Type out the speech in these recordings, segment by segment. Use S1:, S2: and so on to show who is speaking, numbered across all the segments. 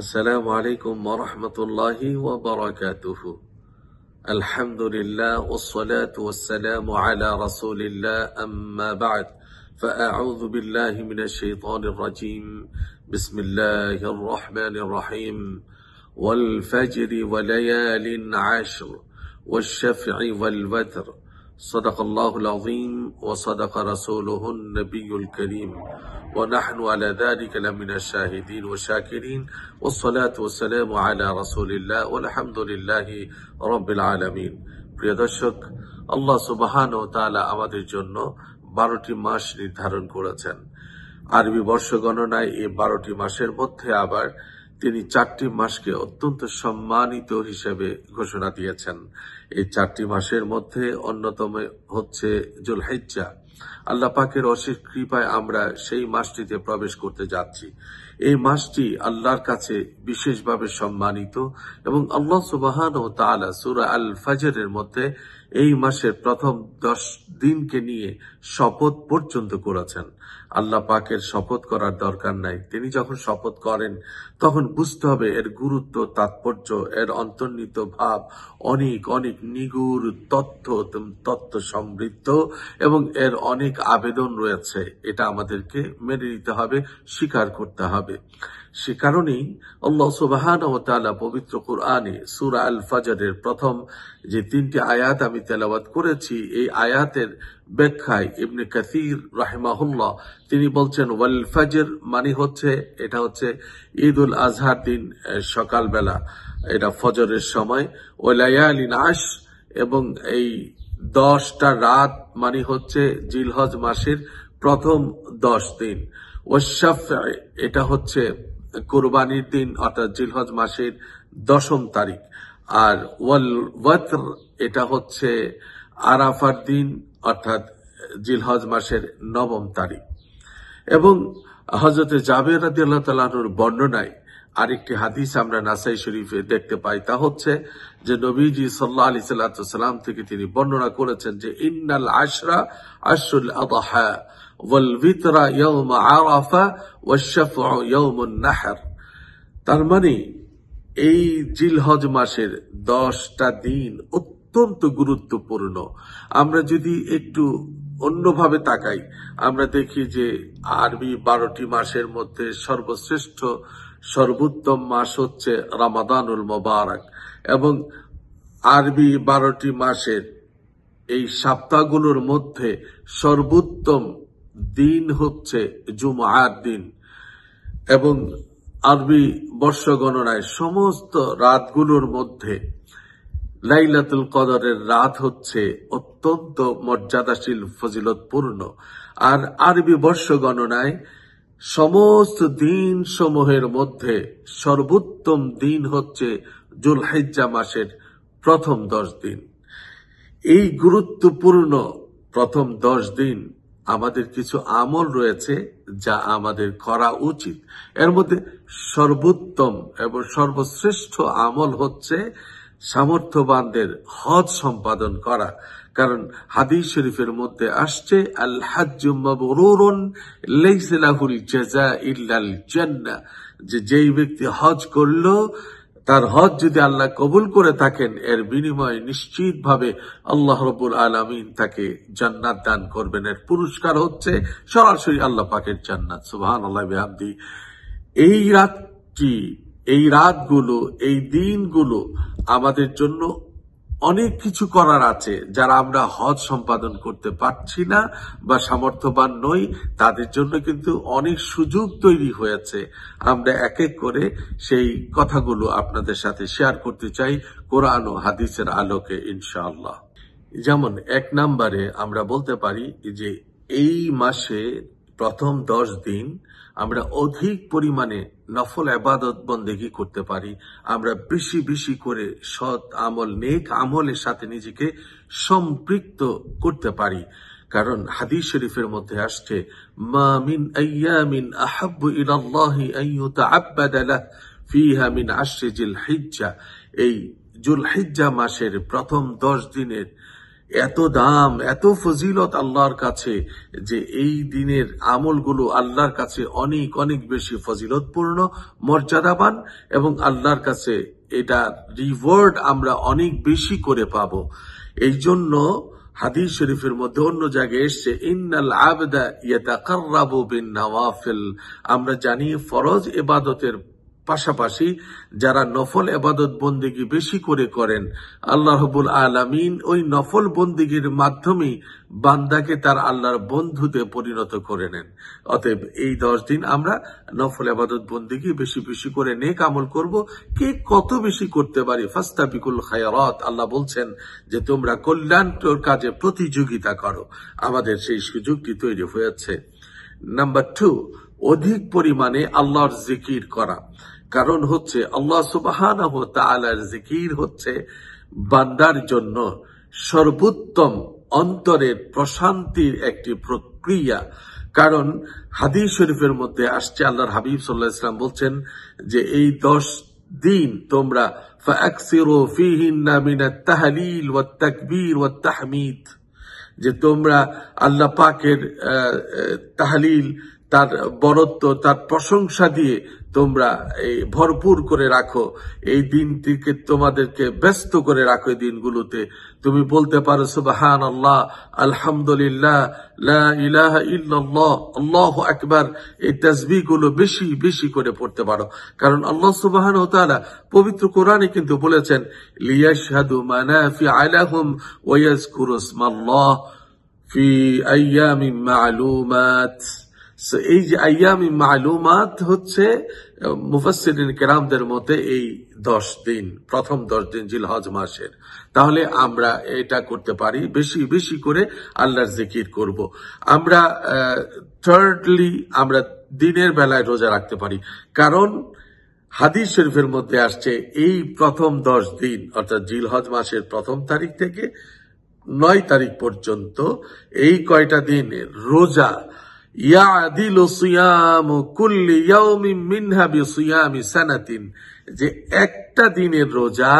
S1: السلام عليكم ورحمة الله وبركاته الحمد لله والصلاة والسلام على رسول الله أما بعد فأعوذ بالله من الشيطان الرجيم بسم الله الرحمن الرحيم والفجر وليال عشر والشفع والوتر صدق الله العظيم وصدق رسوله النبي الكريم ونحن على ذلك لمن الشاهدين والشاكرين والصلاة والسلام على رسول الله والحمد لله رب العالمين প্রিয় দর্শক আল্লাহ সুবাহান ও তালা আমাদের জন্য বারোটি মাস নির্ধারণ করেছেন আরবি বর্ষ গণনায় এই বারোটি মাসের মধ্যে আবার তিনি চারটি মাসকে অত্যন্ত সম্মানিত হিসেবে ঘোষণা দিয়েছেন এই চারটি মাসের মধ্যে অন্যতম হচ্ছে জুলহাইজা আল্লাহ পাকের অশেষ কৃপায় আমরা সেই মাসটিতে প্রবেশ করতে যাচ্ছি এই মাসটি আল্লাহর কাছে বিশেষভাবে সম্মানিত এবং আল্লাহ সুবাহান ও তালা সুরা আল ফাজরের মধ্যে এই মাসের প্রথম দশ দিনকে নিয়ে শপথ পর্যন্ত করেছেন আল্লাহ পাকের শপথ করার দরকার নাই তিনি যখন শপথ করেন তখন বুঝতে হবে এর গুরুত্ব তাৎপর্য এর অন্তর্নিহিত ভাব অনেক অনেক নিগুড় তথ্য তত্ত্ব সমৃদ্ধ এবং এর অনেক আবেদন রয়েছে এটা আমাদেরকে মেনে নিতে হবে স্বীকার করতে হবে সে কারণেই আল্লাহ সুবাহান ও তালা পবিত্র কোরআনে সুরা আল ফাজারের প্রথম যে তিনটি আয়াত আমি তেলাবাদ করেছি এই আয়াতের ব্যাখ্যায় ইবনে কাসির রাহেমাহুল্লাহ তিনি বলছেন ওয়াল ফাজের মানে হচ্ছে এটা হচ্ছে ঈদ উল আজহার দিন সকালবেলা এটা ফজরের সময় ওলায়ালিন আশ এবং এই দশটা রাত মানে হচ্ছে জিলহজ মাসের প্রথম দশ দিন ওশাফ এটা হচ্ছে কোরবানির দিন অর্থাৎ জিলহজ মাসের দশম তারিখ আর ওয়াল এটা হচ্ছে আরাফার দিন অর্থাৎ জিলহজ মাসের নবম তারিখ এবং হজরত জাবের রাদি আল্লাহ বর্ণনায় আরেকটি হাদিস আমরা নাসাই শরীফে দেখতে পাই তা হচ্ছে যে নবীজি সাল্লাহ আলি সাল্লাম থেকে তিনি বর্ণনা করেছেন যে ইন্নাল আশরা আশুল নাহার তার মানে এই জিলহজ মাসের দশটা দিন অত্যন্ত গুরুত্বপূর্ণ আমরা যদি একটু অন্যভাবে তাকাই আমরা দেখি যে আরবি বারোটি মাসের মধ্যে সর্বশ্রেষ্ঠ সর্বোত্তম মাস হচ্ছে রামাদানুল মোবারক এবং আরবি বারোটি মাসের এই সপ্তাহগুলোর মধ্যে সর্বোত্তম দিন হচ্ছে জুমার দিন এবং আরবি বর্ষ গণনায় সমস্ত রাতগুলোর মধ্যে লাইলাতুল কদরের রাত হচ্ছে অত্যন্ত মর্যাদাশীল ফজিলতপূর্ণ আর আরবি বর্ষ গণনায় সমস্ত দিন সমূহের মধ্যে সর্বোত্তম দিন হচ্ছে জুলহাইজা মাসের প্রথম দশ দিন এই গুরুত্বপূর্ণ প্রথম দশ দিন আমাদের কিছু আমল রয়েছে যা আমাদের করা উচিত এর মধ্যে সর্বোত্তম এবং সর্বশ্রেষ্ঠ আমল হচ্ছে সামর্থ্যবানদের হজ সম্পাদন করা কারণ হাদিস শরীফের মধ্যে আসছে আল হাজুল জাজা জান্না যে যেই ব্যক্তি হজ করল তার হজ যদি আল্লাহ কবুল করে থাকেন এর বিনিময়ে নিশ্চিতভাবে আল্লাহ রবুল আলমিন তাকে জান্নাত দান করবেন এর পুরস্কার হচ্ছে সরাসরি আল্লাহ পাকের জান্নাত সুহান আল্লাহ এই রাতটি এই রাতগুলো এই দিনগুলো আমাদের জন্য অনেক কিছু করার আছে যারা আমরা হজ সম্পাদন করতে পারছি না বা সামর্থ্যবান নই তাদের জন্য কিন্তু অনেক সুযোগ তৈরি হয়েছে আমরা এক এক করে সেই কথাগুলো আপনাদের সাথে শেয়ার করতে চাই কোরআন ও হাদিসের আলোকে ইনশাআল্লাহ যেমন এক নাম্বারে আমরা বলতে পারি যে এই মাসে প্রথম দশ দিন আমরা অধিক পরিমাণে নফল আবাদত বন্দেগি করতে পারি আমরা বেশি বেশি করে সৎ আমল নেক আমলের সাথে নিজেকে সম্পৃক্ত করতে পারি কারণ হাদিস শরীফের মধ্যে আসছে এই জুল হিজ্জা মাসের প্রথম দশ দিনের এত দাম এত ফজিলত আল্লাহর কাছে যে এই দিনের আমলগুলো আল্লাহর কাছে অনেক অনেক বেশি ফজিলতপূর্ণ মর্যাদাবান এবং আল্লাহর কাছে এটা রিওয়ার্ড আমরা অনেক বেশি করে পাব এই জন্য হাদিস শরীফের মধ্যে অন্য জায়গায় এসছে ইন্নাল আবদা ইয়াতাকাররাবু বিন নওয়াফিল আমরা জানি ফরজ ইবাদতের পাশাপাশি যারা নফল এবাদত বন্দিগি বেশি করে করেন আল্লাহবুল আলামিন ওই নফল বন্দিগির মাধ্যমে বান্দাকে তার আল্লাহর বন্ধুতে পরিণত করে নেন অতএব এই দশ দিন আমরা নফল আবাদত বন্দিগি বেশি বেশি করে নেক আমল করব কে কত বেশি করতে পারি ফাস্তাবিকুল খায়ারত আল্লাহ বলছেন যে তোমরা কল্যাণটোর কাজে প্রতিযোগিতা করো আমাদের সেই সুযোগটি তৈরি হয়েছে নাম্বার টু অধিক পরিমাণে আল্লাহর জিকির করা কারণ হচ্ছে আল্লাহ সুবাহ জিকির হচ্ছে বান্দার জন্য সর্বোত্তম অন্তরের প্রশান্তির একটি প্রক্রিয়া কারণ হাদিস শরীফের মধ্যে আসছে আল্লাহর হাবিব সাল্লাহ ইসলাম বলছেন যে এই দশ দিন তোমরা তাহলিল ও তাকবীর ও তাহমিদ যে তোমরা আল্লাহ পাকের তাহলিল তার বরত্ব তার প্রশংসা দিয়ে তোমরা এই ভরপুর করে রাখো এই দিনটিকে তোমাদেরকে ব্যস্ত করে রাখো এই দিনগুলোতে তুমি বলতে পারো সুবাহান আল্লাহ আলহামদুলিল্লাহ ইলাহ ইল্লাল্লাহ আল্লাহ একবার এই গুলো বেশি বেশি করে পড়তে পারো কারণ আল্লাহ সুবাহান ও তারা পবিত্র কোরআনে কিন্তু বলেছেন লিয়াশহাদু মানাফি আলাহুম ওয়াজকুরুসমাল্লাহ ফি আইয়ামিন মা'লুমাত এই যে আয়ামি মালুমাত হচ্ছে মুফাসিরিন কেরামদের মতে এই দশ দিন প্রথম দশ দিন জিলহজ মাসের তাহলে আমরা এটা করতে পারি বেশি বেশি করে আল্লাহর জিকির করব। আমরা থার্ডলি আমরা দিনের বেলায় রোজা রাখতে পারি কারণ হাদিস শরীফের মধ্যে আসছে এই প্রথম দশ দিন অর্থাৎ জিলহজ মাসের প্রথম তারিখ থেকে নয় তারিখ পর্যন্ত এই কয়টা দিন রোজা যে একটা দিনের রোজা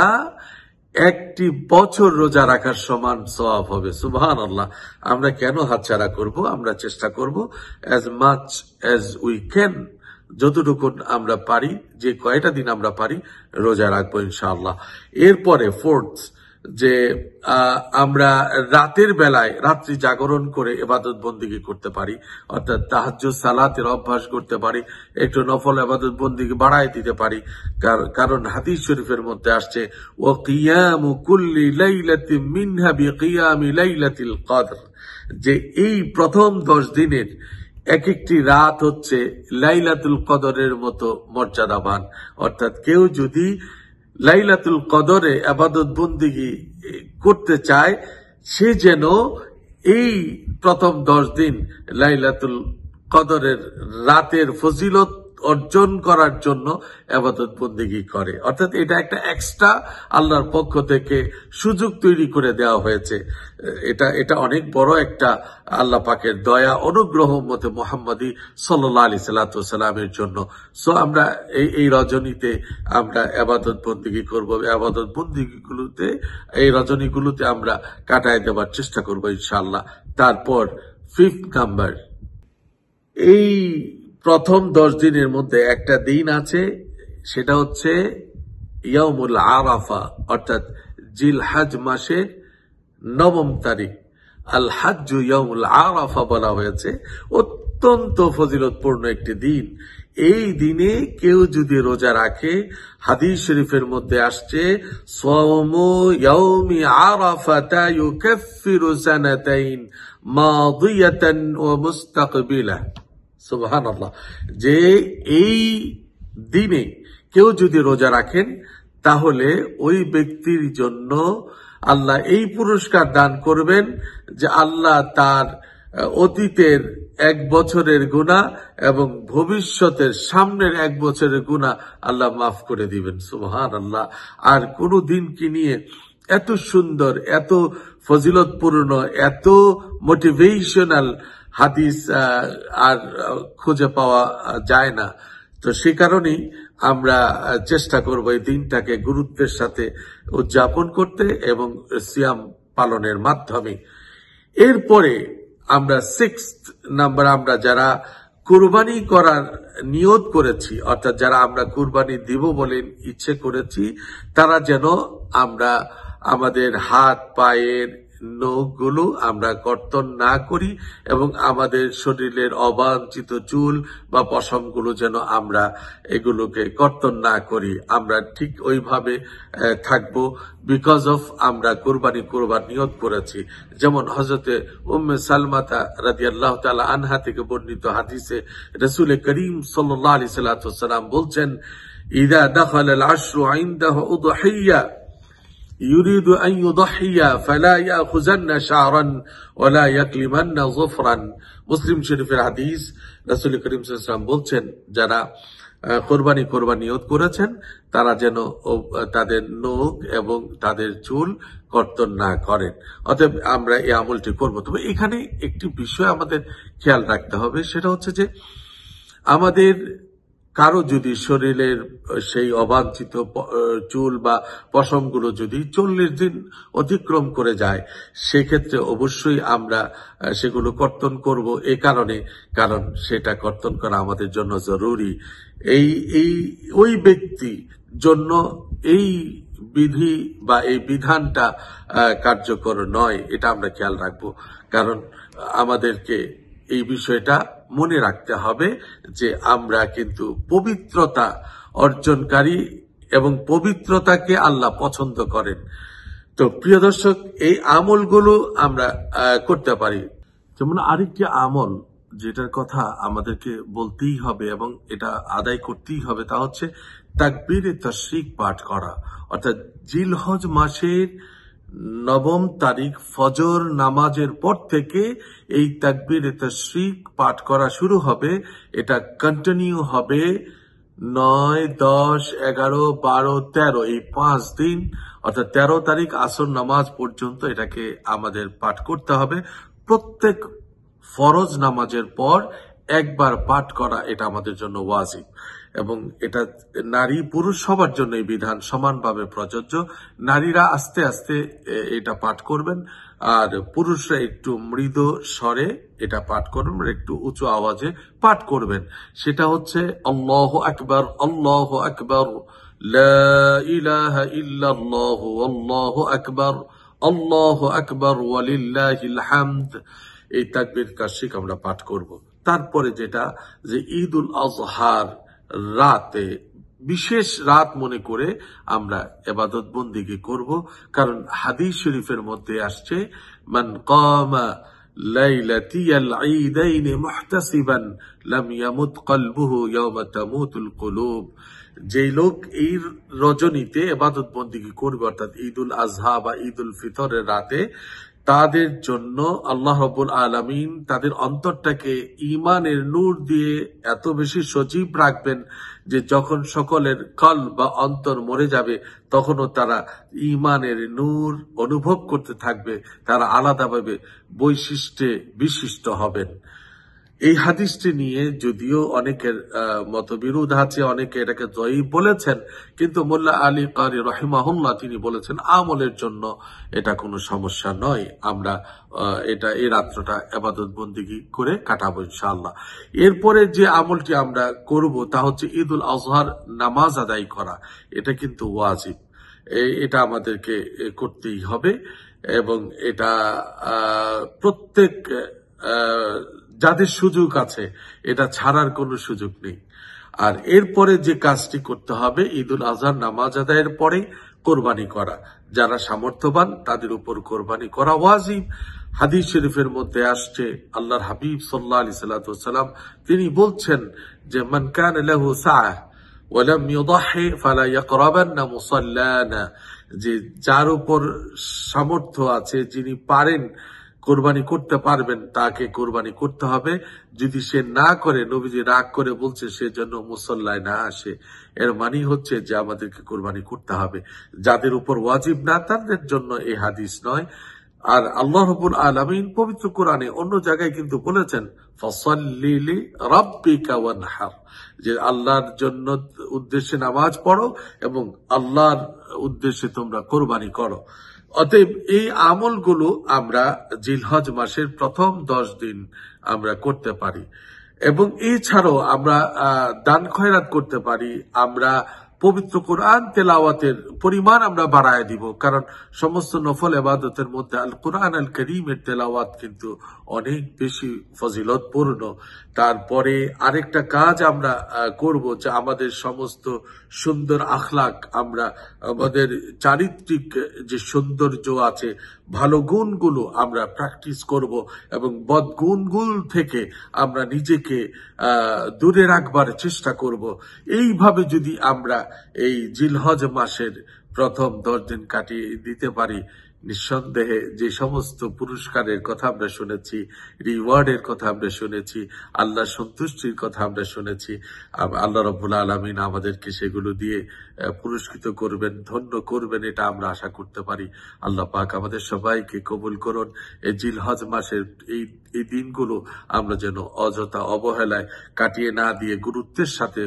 S1: একটি বছর রোজা রাখার সমান সওয়াব হবে সুবহান আল্লাহ আমরা কেন হাতছাড়া করব আমরা চেষ্টা করব as much as we can যতটুকু আমরা পারি যে কয়টা দিন আমরা পারি রোজা রাখবো ইনশাআল্লাহ এরপরে ফোর্থ যে আমরা রাতের বেলায় রাত্রি জাগরণ করে এবাদত বন্দিগি করতে পারি অর্থাৎ তাহাজ সালাতের অভ্যাস করতে পারি একটু নফল এবাদত বন্দিকে বাড়ায় দিতে পারি কারণ হাতি শরীফের মধ্যে আসছে ও কিয়াম কুল্লি লাইলাতি মিনহাবি বি লাইলাতিল কদর যে এই প্রথম দশ দিনের এক একটি রাত হচ্ছে লাইলাতুল কদরের মতো মর্যাদাবান অর্থাৎ কেউ যদি লাইলাতুল কদরে আবাদত বন্দিগি করতে চায় সে যেন এই প্রথম দশ দিন লাইলাতুল কদরের রাতের ফজিলত অর্জন করার জন্য আবাদত বন্দিগি করে অর্থাৎ এটা একটা এক্সট্রা আল্লাহর পক্ষ থেকে সুযোগ তৈরি করে দেওয়া হয়েছে এটা এটা অনেক বড় একটা আল্লাহ পাকের দয়া অনুগ্রহ মতে মোহাম্মদী সাল্ল আলি সাল্লাতামের জন্য সো আমরা এই এই রজনীতে আমরা আবাদত বন্দিগি করবো আবাদত বন্দিগিগুলোতে এই রজনীগুলোতে আমরা কাটায় দেওয়ার চেষ্টা করবো ইনশাল্লাহ তারপর ফিফথ নাম্বার এই প্রথম দশ দিনের মধ্যে একটা দিন আছে সেটা হচ্ছে ইয়ামুল আরাফা অর্থাৎ জিলহাজ মাসের নবম তারিখ আল হাজু ইয়ামুল আরাফা বলা হয়েছে অত্যন্ত ফজিলতপূর্ণ একটি দিন এই দিনে কেউ যদি রোজা রাখে হাদিস শরীফের মধ্যে আসছে আরাফাতা সুবাহান আল্লাহ যে এই দিনে কেউ যদি রোজা রাখেন তাহলে ওই ব্যক্তির জন্য আল্লাহ এই পুরস্কার দান করবেন যে আল্লাহ তার অতীতের এক বছরের গুণা এবং ভবিষ্যতের সামনের এক বছরের গুণা আল্লাহ মাফ করে দিবেন সুবহান আল্লাহ আর কোনো দিনকে নিয়ে এত সুন্দর এত ফজিলতপূর্ণ এত মোটিভেশনাল হাদিস আর খুঁজে পাওয়া যায় না তো সে কারণেই আমরা চেষ্টা করব এই দিনটাকে গুরুত্বের সাথে উদযাপন করতে এবং সিয়াম পালনের মাধ্যমে এরপরে আমরা সিক্স নাম্বার আমরা যারা কুরবানি করার নিয়োগ করেছি অর্থাৎ যারা আমরা কুরবানি দিব বলে ইচ্ছে করেছি তারা যেন আমরা আমাদের হাত পায়ের নখগুলো আমরা কর্তন না করি এবং আমাদের শরীরের অবাঞ্ছিত চুল বা পশমগুলো যেন আমরা এগুলোকে কর্তন না করি আমরা ঠিক ওইভাবে থাকব বিকজ অফ আমরা কোরবানি করবার নিয়োগ করেছি যেমন হজরতে উম্মে সালমাতা রাজি আল্লাহ তালা আনহা থেকে বর্ণিত হাদিসে রসুল করিম সাল্লি সাল্লাম বলছেন ইদা দখল আশ্রু আইন দাহ উদ্হিয়া يريد أن يضحي فلا يأخذن شعرا ولا يقلمن ظفرا মুসলিম শরীফের হাদিস রাসুল করিম সাল্লাম বলছেন যারা কোরবানি কোরবানি নিয়ত করেছেন তারা যেন তাদের নখ এবং তাদের চুল কর্তন না করেন অতএব আমরা এই আমলটি করব তবে এখানে একটি বিষয় আমাদের খেয়াল রাখতে হবে সেটা হচ্ছে যে আমাদের কারো যদি শরীরের সেই অবাঞ্ছিত চুল বা পশমগুলো যদি চল্লিশ দিন অতিক্রম করে যায় সেক্ষেত্রে অবশ্যই আমরা সেগুলো কর্তন করব এ কারণে কারণ সেটা কর্তন করা আমাদের জন্য জরুরি এই এই ওই ব্যক্তি জন্য এই বিধি বা এই বিধানটা কার্যকর নয় এটা আমরা খেয়াল রাখবো কারণ আমাদেরকে এই বিষয়টা মনে রাখতে হবে যে আমরা কিন্তু পবিত্রতা অর্জনকারী এবং পবিত্রতাকে আল্লাহ পছন্দ করেন তো প্রিয় দর্শক এই আমলগুলো আমরা করতে পারি যেমন আরেকটি আমল যেটার কথা আমাদেরকে বলতেই হবে এবং এটা আদায় করতেই হবে তা হচ্ছে তাকবীর শিখ পাঠ করা অর্থাৎ জিলহজ মাসের নবম তারিখ ফজর নামাজের পর থেকে এই তাকবির তশ্রিক পাঠ করা শুরু হবে এটা কন্টিনিউ হবে নয় দশ এগারো বারো তেরো এই পাঁচ দিন অর্থাৎ তেরো তারিখ আসর নামাজ পর্যন্ত এটাকে আমাদের পাঠ করতে হবে প্রত্যেক ফরজ নামাজের পর একবার পাঠ করা এটা আমাদের জন্য ওয়াজিব এবং এটা নারী পুরুষ সবার জন্য এই বিধান সমানভাবে প্রযোজ্য নারীরা আস্তে আস্তে এটা পাঠ করবেন আর পুরুষরা একটু মৃদ স্বরে এটা পাঠ করবেন একটু উঁচু আওয়াজে পাঠ করবেন সেটা হচ্ছে অল্লাহ আকবর অল্লাহ আকবর ইলাহ আকবর আল্লাহ আকবর ওয়ালিল্লাহিল এই তাকবির কাশিক আমরা পাঠ করব তারপরে যেটা যে ঈদ উল আজহার রাতে বিশেষ রাত মনে করে আমরা এবাদত বন্দিকে করব কারণ হাদিস শরীফের মধ্যে আসছে মান কমা ليلتي العيدين محتسبا لم يمت قلبه يوم تموت القلوب যেই লোক এই রজনীতে এবাদত বন্দিগি করবে অর্থাৎ ঈদ উল আজহা বা ঈদ উল ফিতরের রাতে তাদের জন্য আল্লাহ রবুল আলমিন তাদের অন্তরটাকে ইমানের নূর দিয়ে এত বেশি সজীব রাখবেন যে যখন সকলের কল বা অন্তর মরে যাবে তখনও তারা ইমানের নূর অনুভব করতে থাকবে তারা আলাদাভাবে বৈশিষ্ট্যে বিশিষ্ট হবেন এই হাদিসটি নিয়ে যদিও অনেকের মতবিরোধ আছে অনেকে এটাকে জয়ী বলেছেন কিন্তু মোল্লা আলী কারি রহিমাহুল্লাহ তিনি বলেছেন আমলের জন্য এটা কোনো সমস্যা নয় আমরা এটা এই রাত্রটা আবাদত বন্দিগি করে কাটাবো ইনশাআল্লাহ এরপরে যে আমলটি আমরা করব তা হচ্ছে ঈদুল আজহার নামাজ আদায় করা এটা কিন্তু ওয়াজিব এটা আমাদেরকে করতেই হবে এবং এটা প্রত্যেক যাদের সুযোগ আছে এটা ছাড়ার কোনো সুযোগ নেই আর এরপরে যে কাজটি করতে হবে ঈদুল আজহার নামাজ আদায়ের পরে কোরবানি করা যারা সামর্থ্যবান তাদের উপর কোরবানি করা ওয়াজিব হাদিস শরীফের মধ্যে আসছে আল্লাহর হাবিব সাল্লাহ আলি সাল্লাম তিনি বলছেন যে মানকান লাহু যে যার উপর সামর্থ্য আছে যিনি পারেন কোরবানি করতে পারবেন তাকে কোরবানি করতে হবে যদি সে না করে নবীজি রাগ করে বলছে সে জন্য মুসল্লায় না আসে এর মানেই হচ্ছে যে আমাদেরকে কোরবানি করতে হবে যাদের উপর ওয়াজিব না তাদের জন্য এই হাদিস নয় আর আল্লাহ রবুল আলমিন পবিত্র কোরআনে অন্য জায়গায় কিন্তু বলেছেন যে আল্লাহর জন্য উদ্দেশ্যে নামাজ পড়ো এবং আল্লাহর উদ্দেশ্যে তোমরা কোরবানি করো অতএব এই আমলগুলো আমরা জিলহজ মাসের প্রথম দশ দিন আমরা করতে পারি এবং এছাড়াও আমরা দান খয়রাত করতে পারি আমরা পবিত্র কোরআন তেলাওয়াতের পরিমাণ আমরা বাড়ায় দিব কারণ সমস্ত নফল এবাদতের মধ্যে আল কোরআন আল করিমের তেলাওয়াত কিন্তু অনেক বেশি ফজিলতপূর্ণ তারপরে আরেকটা কাজ আমরা করব যে আমাদের সমস্ত সুন্দর আখলাক আমরা আমাদের চারিত্রিক যে সৌন্দর্য আছে ভালো গুণগুলো আমরা প্র্যাকটিস করব এবং বদ গুণগুল থেকে আমরা নিজেকে দূরে রাখবার চেষ্টা করব এইভাবে যদি আমরা এই জিলহজ মাসের প্রথম দশ দিন কাটিয়ে দিতে পারি নিঃসন্দেহে যে সমস্ত পুরস্কারের কথা আমরা শুনেছি রিওয়ার্ডের কথা আমরা শুনেছি আল্লাহ সন্তুষ্টির কথা আমরা শুনেছি আল্লাহ রবুল আলমিন আমাদেরকে সেগুলো দিয়ে পুরস্কৃত করবেন ধন্য করবেন এটা আমরা আশা করতে পারি আল্লাহ পাক আমাদের সবাইকে কবুল করুন এই জিলহজ মাসের এই এই দিনগুলো আমরা যেন অযথা অবহেলায় কাটিয়ে না দিয়ে গুরুত্বের সাথে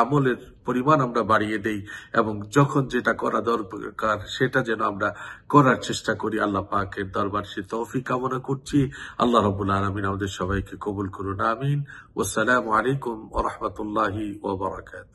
S1: আমলের পরিমাণ আমরা বাড়িয়ে দেই এবং যখন যেটা করা দরকার সেটা যেন আমরা করার চেষ্টা করি আল্লাহ পাকের দরবার সে তফি কামনা করছি আল্লাহ রবুল আলমিন আমাদের সবাইকে কবুল করুন আমিন ওসালাম আলাইকুম ও ওবরাকাত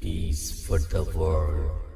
S1: peace for the world.